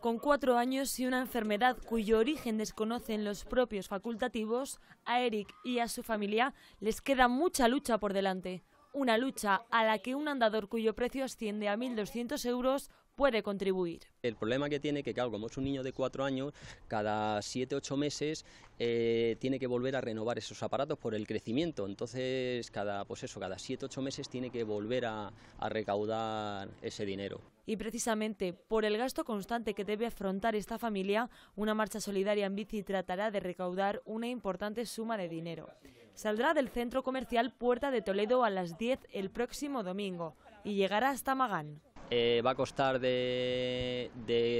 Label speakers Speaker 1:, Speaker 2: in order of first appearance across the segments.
Speaker 1: Con cuatro años y una enfermedad cuyo origen desconocen los propios facultativos, a Eric y a su familia les queda mucha lucha por delante una lucha a la que un andador cuyo precio asciende a 1.200 euros puede contribuir.
Speaker 2: El problema que tiene que, claro, como es un niño de cuatro años, cada siete, ocho meses eh, tiene que volver a renovar esos aparatos por el crecimiento. Entonces, cada, pues eso, cada siete, ocho meses tiene que volver a, a recaudar ese dinero.
Speaker 1: Y precisamente por el gasto constante que debe afrontar esta familia, una marcha solidaria en bici tratará de recaudar una importante suma de dinero. Saldrá del centro comercial Puerta de Toledo a las 10 el próximo domingo y llegará hasta Magán.
Speaker 2: Eh, va a costar de,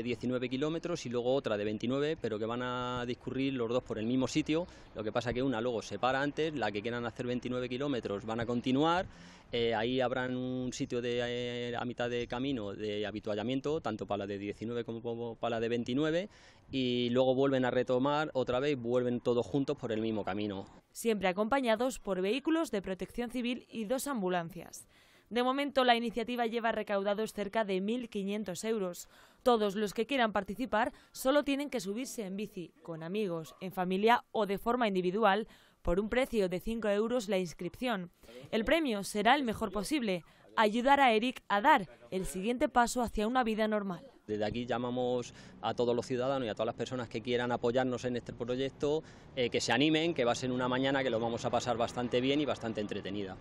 Speaker 2: 19 kilómetros y luego otra de 29, pero que van a discurrir los dos por el mismo sitio. Lo que pasa que una luego se para antes, la que quieran hacer 29 kilómetros van a continuar. Eh, ahí habrán un sitio de, eh, a mitad de camino de habituallamiento, tanto para la de 19 como para la de 29, y luego vuelven a retomar otra vez, vuelven todos juntos por el mismo camino.
Speaker 1: Siempre acompañados por vehículos de protección civil y dos ambulancias. De momento, la iniciativa lleva recaudados cerca de 1.500 euros. Todos los que quieran participar solo tienen que subirse en bici, con amigos, en familia o de forma individual, por un precio de 5 euros la inscripción. El premio será el mejor posible, ayudar a Eric a dar el siguiente paso hacia una vida normal.
Speaker 2: Desde aquí llamamos a todos los ciudadanos y a todas las personas que quieran apoyarnos en este proyecto, eh, que se animen, que va a una mañana que lo vamos a pasar bastante bien y bastante entretenida.